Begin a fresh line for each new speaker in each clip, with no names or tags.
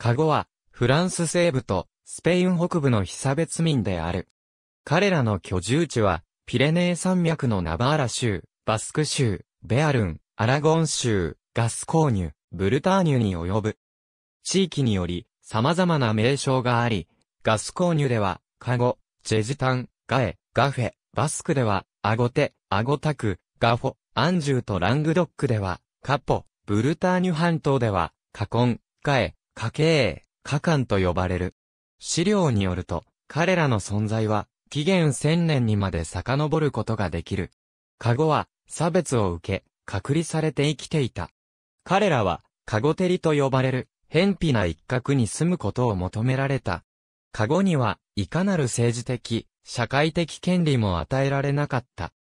カゴは、フランス西部とスペイン北部の被差別民である。彼らの居住地は、ピレネー山脈のナバーラ州、バスク州、ベアルン、アラゴン州、ガスコーニュ、ブルターニュに及ぶ。地域により、様々な名称があり、ガスコーニュでは、カゴ、ジェジタン、ガエ、ガフェ、バスクでは、アゴテ、アゴタク、ガフォ、アンジューとラングドックでは、カポ、ブルターニュ半島では、カコン、ガエ、家系、家官と呼ばれる。資料によると、彼らの存在は、紀元1000年にまで遡ることができる。カゴは、差別を受け、隔離されて生きていた。彼らは、カゴテリと呼ばれる、偏僻な一角に住むことを求められた。カゴには、いかなる政治的、社会的権利も与えられなかった。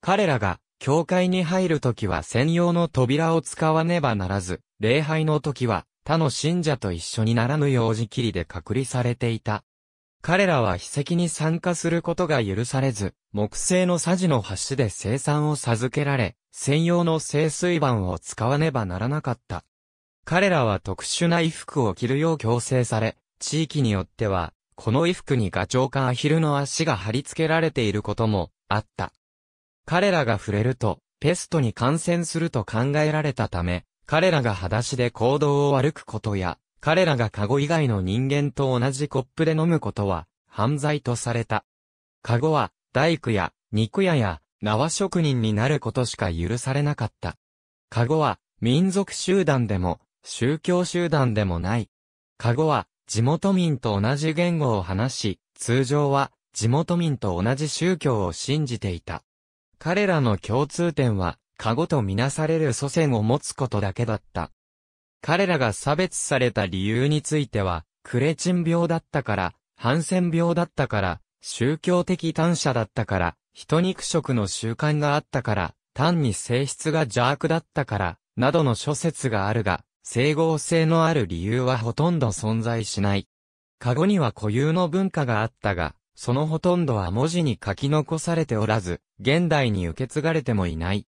彼らが、教会に入るときは専用の扉を使わねばならず、礼拝のときは、他の信者と一緒にならぬ用事切りで隔離されていた。彼らは秘跡に参加することが許されず、木製のサジの橋で生産を授けられ、専用の清水板を使わねばならなかった。彼らは特殊な衣服を着るよう強制され、地域によっては、この衣服にガチョウかアヒルの足が貼り付けられていることもあった。彼らが触れると、ペストに感染すると考えられたため、彼らが裸足で行動を歩くことや、彼らがカゴ以外の人間と同じコップで飲むことは、犯罪とされた。カゴは、大工や、肉屋や、縄職人になることしか許されなかった。カゴは、民族集団でも、宗教集団でもない。カゴは、地元民と同じ言語を話し、通常は、地元民と同じ宗教を信じていた。彼らの共通点は、ゴとみなされる祖先を持つことだけだった。彼らが差別された理由については、クレチン病だったから、ハンセン病だったから、宗教的短者だったから、人肉食の習慣があったから、単に性質が邪悪だったから、などの諸説があるが、整合性のある理由はほとんど存在しない。カゴには固有の文化があったが、そのほとんどは文字に書き残されておらず、現代に受け継がれてもいない。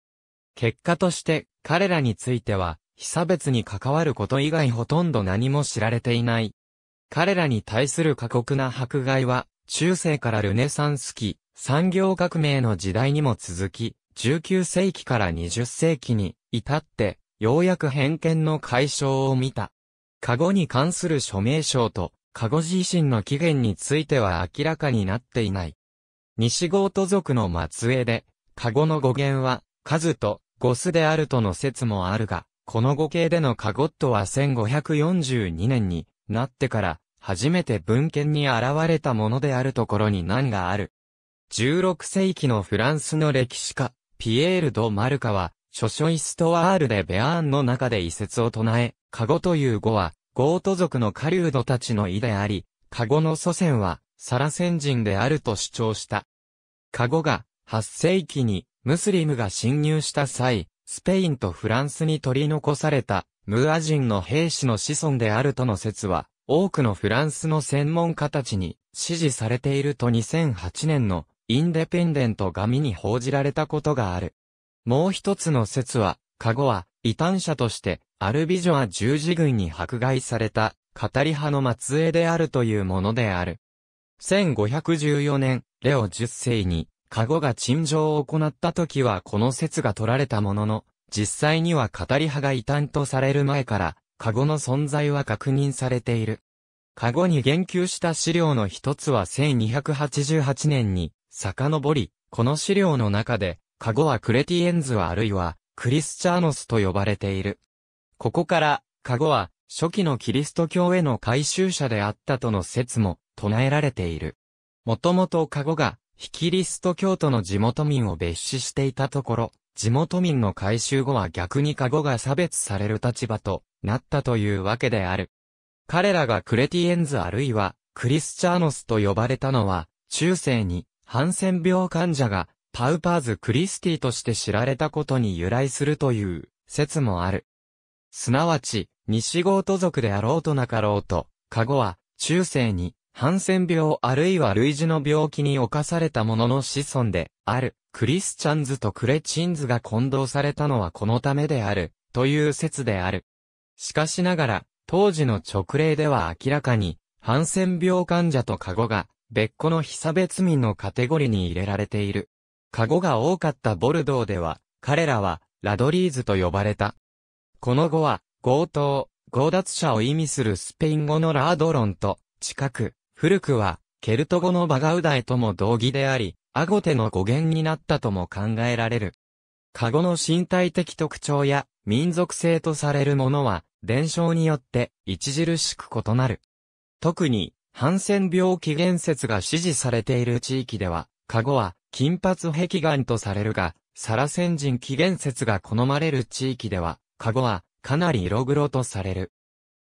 結果として、彼らについては、被差別に関わること以外ほとんど何も知られていない。彼らに対する過酷な迫害は、中世からルネサンス期、産業革命の時代にも続き、19世紀から20世紀に至って、ようやく偏見の解消を見た。カゴに関する署名称と、カゴ自身の起源については明らかになっていない。西ゴート族の末裔で、カゴの語源は、数とゴスであるとの説もあるが、この語形でのカゴットは1542年になってから初めて文献に現れたものであるところに難がある。16世紀のフランスの歴史家、ピエール・ド・マルカは、諸書イストワールでベアーンの中で遺説を唱え、カゴという語は、ゴート族のカリードたちの意であり、カゴの祖先は、サラセン人であると主張した。カゴが、8世紀に、ムスリムが侵入した際、スペインとフランスに取り残された、ムア人の兵士の子孫であるとの説は、多くのフランスの専門家たちに支持されていると2008年のインデペンデント紙に報じられたことがある。もう一つの説は、カゴは異端者としてアルビジョア十字軍に迫害された語り派の末裔であるというものである。1514年、レオ10世にカゴが陳情を行った時はこの説が取られたものの、実際には語り派が異端とされる前から、カゴの存在は確認されている。カゴに言及した資料の一つは1288年に、遡り、この資料の中で、カゴはクレティエンズはあるいは、クリスチャーノスと呼ばれている。ここから、カゴは、初期のキリスト教への改宗者であったとの説も、唱えられている。もともとカゴが、ヒキリスト教徒の地元民を蔑視していたところ、地元民の改宗後は逆にカゴが差別される立場となったというわけである。彼らがクレティエンズあるいはクリスチャーノスと呼ばれたのは、中世にハンセン病患者がパウパーズ・クリスティとして知られたことに由来するという説もある。すなわち、西ゴート族であろうとなかろうと、カゴは中世にハンセン病あるいは類似の病気に侵された者の子孫で、ある、クリスチャンズとクレチンズが混同されたのはこのためである、という説である。しかしながら、当時の直令では明らかに、ハンセン病患者とカゴが、別個の被差別民のカテゴリーに入れられている。カゴが多かったボルドーでは、彼らは、ラドリーズと呼ばれた。この語は、強盗、強奪者を意味するスペイン語のラードロンと、近く、古くは、ケルト語のバガウダエとも同義であり、アゴテの語源になったとも考えられる。カゴの身体的特徴や民族性とされるものは、伝承によって著しく異なる。特に、ハンセン病起源説が支持されている地域では、カゴは金髪壁眼とされるが、サラセン人起源説が好まれる地域では、カゴはかなり色黒とされる。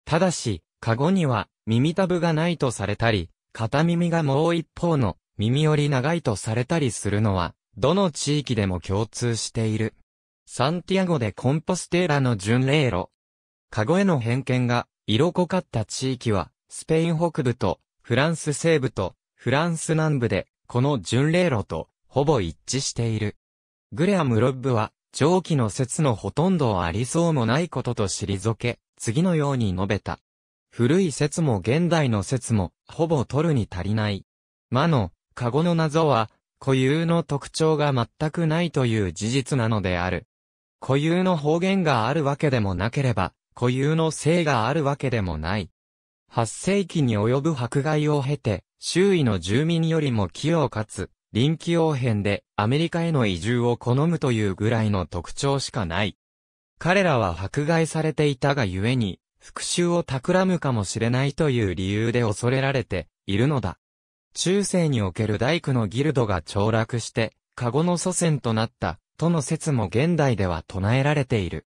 ただし、カゴには耳たぶがないとされたり、片耳がもう一方の耳より長いとされたりするのは、どの地域でも共通している。サンティアゴでコンポステーラの巡礼路。カゴへの偏見が色濃かった地域は、スペイン北部とフランス西部とフランス南部で、この巡礼路とほぼ一致している。グレアム・ロッブは、上記の説のほとんどありそうもないことと退け、次のように述べた。古い説も現代の説も、ほぼ取るに足りない。魔の、カゴの謎は、固有の特徴が全くないという事実なのである。固有の方言があるわけでもなければ、固有の性があるわけでもない。8世紀に及ぶ迫害を経て、周囲の住民よりも器用かつ、臨機応変でアメリカへの移住を好むというぐらいの特徴しかない。彼らは迫害されていたがゆえに、復讐を企むかもしれないという理由で恐れられているのだ。中世における大工のギルドが凋落して、カゴの祖先となった、との説も現代では唱えられている。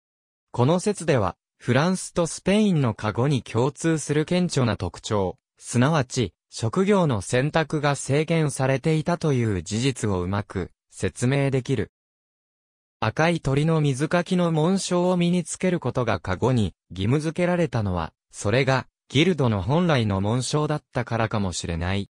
この説では、フランスとスペインのカゴに共通する顕著な特徴、すなわち、職業の選択が制限されていたという事実をうまく説明できる。赤い鳥の水かきの紋章を身につけることが過去に義務付けられたのは、それがギルドの本来の紋章だったからかもしれない。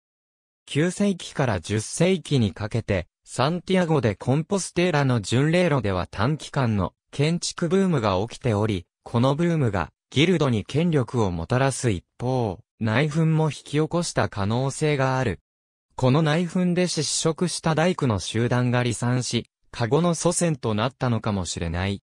9世紀から10世紀にかけて、サンティアゴでコンポステーラの巡礼路では短期間の建築ブームが起きており、このブームがギルドに権力をもたらす一方、内紛も引き起こした可能性がある。この内紛で失職した大工の集団が離散し、カゴの祖先となったのかもしれない。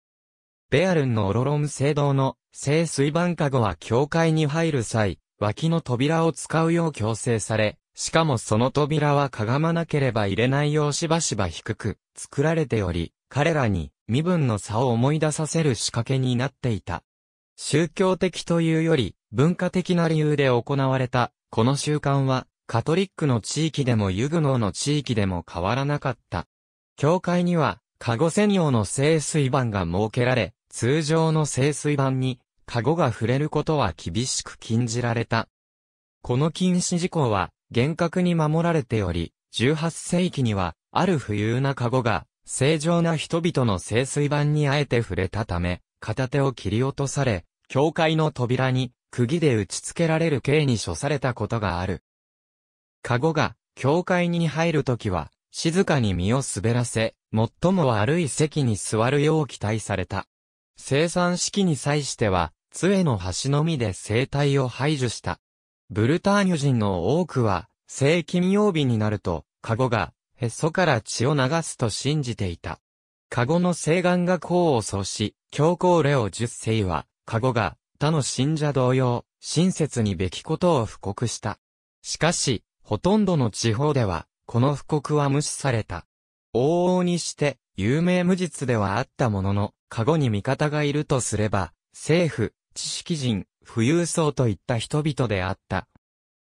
ベアルンのオロロム聖堂の聖水盤カゴは教会に入る際、脇の扉を使うよう強制され、しかもその扉はかがまなければ入れないようしばしば低く作られており、彼らに身分の差を思い出させる仕掛けになっていた。宗教的というより文化的な理由で行われた、この習慣はカトリックの地域でもユグノーの地域でも変わらなかった。教会には、カゴ専用の清水板が設けられ、通常の清水板に、カゴが触れることは厳しく禁じられた。この禁止事項は、厳格に守られており、18世紀には、ある不裕なカゴが、正常な人々の清水板にあえて触れたため、片手を切り落とされ、教会の扉に、釘で打ち付けられる刑に処されたことがある。カゴが、教会に入るときは、静かに身を滑らせ、最も悪い席に座るよう期待された。生産式に際しては、杖の端のみで生体を排除した。ブルターニュ人の多くは、正金曜日になると、カゴが、へそから血を流すと信じていた。カゴの西岸が功を奏し、教皇レオ十世は、カゴが、他の信者同様、親切にべきことを布告した。しかし、ほとんどの地方では、この布告は無視された。往々にして、有名無実ではあったものの、過去に味方がいるとすれば、政府、知識人、富裕層といった人々であった。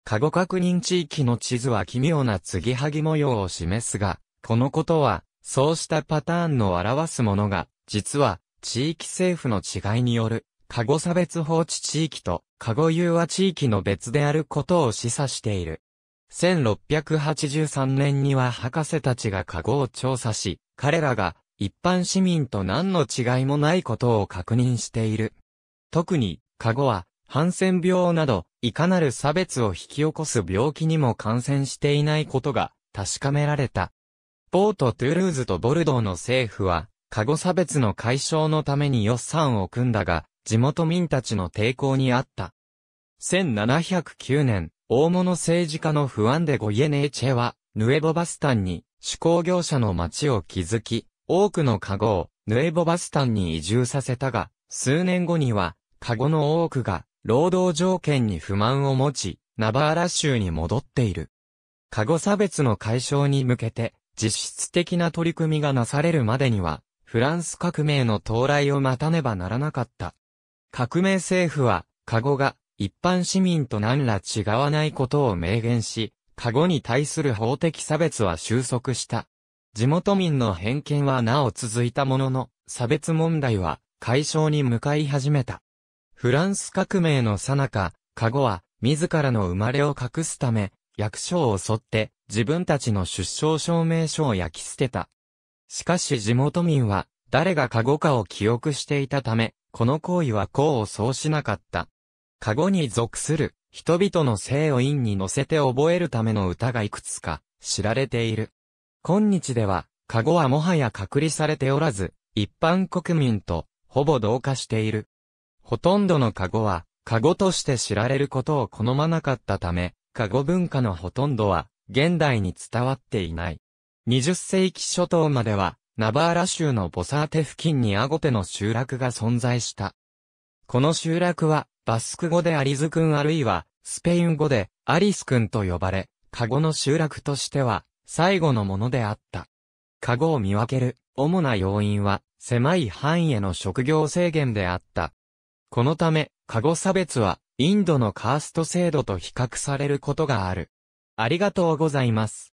過去確認地域の地図は奇妙な継ぎはぎ模様を示すが、このことは、そうしたパターンの表すものが、実は、地域政府の違いによる、過去差別放置地域と、過去融和地域の別であることを示唆している。1683年には博士たちが加護を調査し、彼らが一般市民と何の違いもないことを確認している。特に、加護は、ハンセン病など、いかなる差別を引き起こす病気にも感染していないことが確かめられた。ポート・トゥールーズとボルドーの政府は、加護差別の解消のために予算を組んだが、地元民たちの抵抗にあった。1709年、大物政治家の不安でゴイエネーチェは、ヌエボバスタンに、手工業者の町を築き、多くのカゴを、ヌエボバスタンに移住させたが、数年後には、カゴの多くが、労働条件に不満を持ち、ナバーラ州に戻っている。カゴ差別の解消に向けて、実質的な取り組みがなされるまでには、フランス革命の到来を待たねばならなかった。革命政府は、カゴが一般市民と何ら違わないことを明言し、カゴに対する法的差別は収束した。地元民の偏見はなお続いたものの、差別問題は解消に向かい始めた。フランス革命の最中、カゴは自らの生まれを隠すため、役所を襲って自分たちの出生証明書を焼き捨てた。しかし地元民は誰がカゴかを記憶していたため、この行為は功を奏しなかった。カゴに属する人々の性を因に乗せて覚えるための歌がいくつか知られている。今日では、カゴはもはや隔離されておらず、一般国民とほぼ同化している。ほとんどのカゴは、カゴとして知られることを好まなかったため、カゴ文化のほとんどは、現代に伝わっていない。20世紀初頭までは、ナバーラ州のボサーテ付近にアゴテの集落が存在した。この集落は、バスク語でアリズ君あるいは、スペイン語でアリス君と呼ばれ、カゴの集落としては、最後のものであった。カゴを見分ける、主な要因は、狭い範囲への職業制限であった。このため、カゴ差別は、インドのカースト制度と比較されることがある。ありがとうございます。